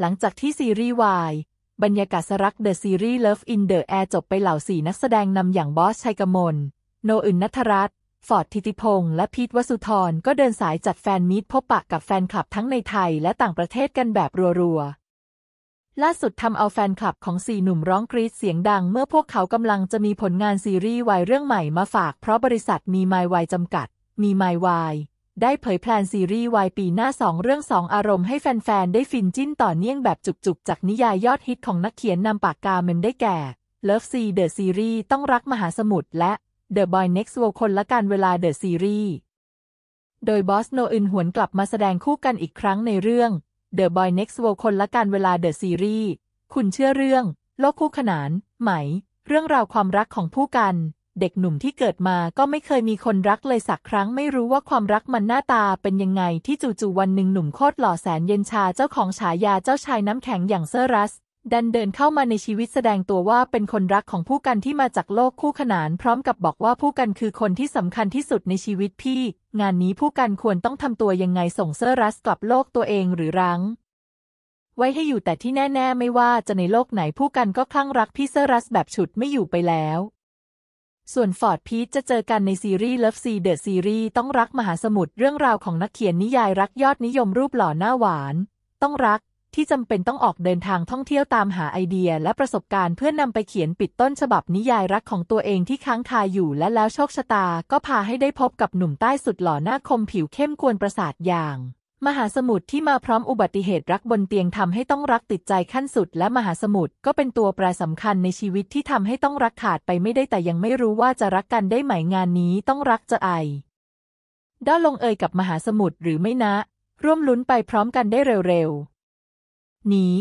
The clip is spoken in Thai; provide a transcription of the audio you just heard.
หลังจากที่ซีรีส์วาย บรรยากาศสรักเดอะซีรีส์ Love in the Air จบไปเหล่าสี่นักแสดงนำอย่างบอสชัยกมล โนอึนนัทรัตน์ฟอร์ดทิติพงษ์ และพีทวสุธรก็เดินสายจัดแฟนมีตพบปะกับแฟนคลับทั้งในไทยและต่างประเทศกันแบบรัวๆ ล่าสุดทำเอาแฟนคลับของสี่หนุ่มร้องกรี๊ดเสียงดังเมื่อพวกเขากำลังจะมีผลงานซีรีส์วายเรื่องใหม่มาฝากเพราะบริษัทมีไมวายจำกัด มีไมวายได้เผยแพลนซีรีส์วายปีหน้าสองเรื่องสองอารมณ์ให้แฟนๆ ได้ฟินจิ้นต่อเนื่องแบบจุกๆ จากนิยายยอดฮิตของนักเขียนนำปากกาเมนได้แก่ Love See The Series ต้องรักมหาสมุทรและ The Boy Next World คนละการเวลา The Series โดยบอสโนอึนหวนกลับมาแสดงคู่กันอีกครั้งในเรื่อง The Boy Next World คนละการเวลา The Series คุณเชื่อเรื่อง โลกคู่ขนาน ไหม เรื่องราวความรักของผู้กันเด็กหนุ่มที่เกิดมาก็ไม่เคยมีคนรักเลยสักครั้งไม่รู้ว่าความรักมันหน้าตาเป็นยังไงที่จู่ๆวันหนึ่งหนุ่มโคตรหล่อแสนเย็นชาเจ้าของฉายาเจ้าชายน้ำแข็งอย่างเซอร์รัส ดันเดินเข้ามาในชีวิตแสดงตัวว่าเป็นคนรักของผู้กันที่มาจากโลกคู่ขนาน พร้อมกับบอกว่าผู้กันคือคนที่สำคัญที่สุดในชีวิตพี่ งานนี้ผู้กันควรต้องทำตัวยังไงส่งเซอร์รัสกลับโลกตัวเองหรือรั้งไว้ให้อยู่แต่ที่แน่ ๆ ไม่ว่าจะในโลกไหนผู้กันก็คลั่งรักพี่เซอรัสแบบฉุดไม่อยู่ไปแล้วส่วนฟอร์ดพีทจะเจอกันในซีรีส์ Love s e เ The Series ต้องรักมหาสมุทรเรื่องราวของนักเขียนนิยายรักยอดนิยมรูปหล่อหน้าหวาน ต้องรักที่จำเป็นต้องออกเดินทางท่องเที่ยวตามหาไอเดียและประสบการณ์เพื่อนนำไปเขียนปิดต้นฉบับนิยายรักของตัวเองที่ค้างคาอยู่และแล้วโชคชะตาก็พาให้ได้พบกับหนุ่มใต้สุดหล่อหน้าคมผิวเข้มกวนประสาทอย่างมหาสมุทรที่มาพร้อมอุบัติเหตุรักบนเตียงทำให้ต้องรักติดใจขั้นสุด และมหาสมุทรก็เป็นตัวแปรสำคัญในชีวิตที่ทำให้ต้องรักขาดไปไม่ได้แต่ยังไม่รู้ว่าจะรักกันได้ไหมงานนี้ ต้องรักจะไอด้าลงเอยกับมหาสมุทรหรือไม่นะ ร่วมลุ้นไปพร้อมกันได้เร็วๆนี้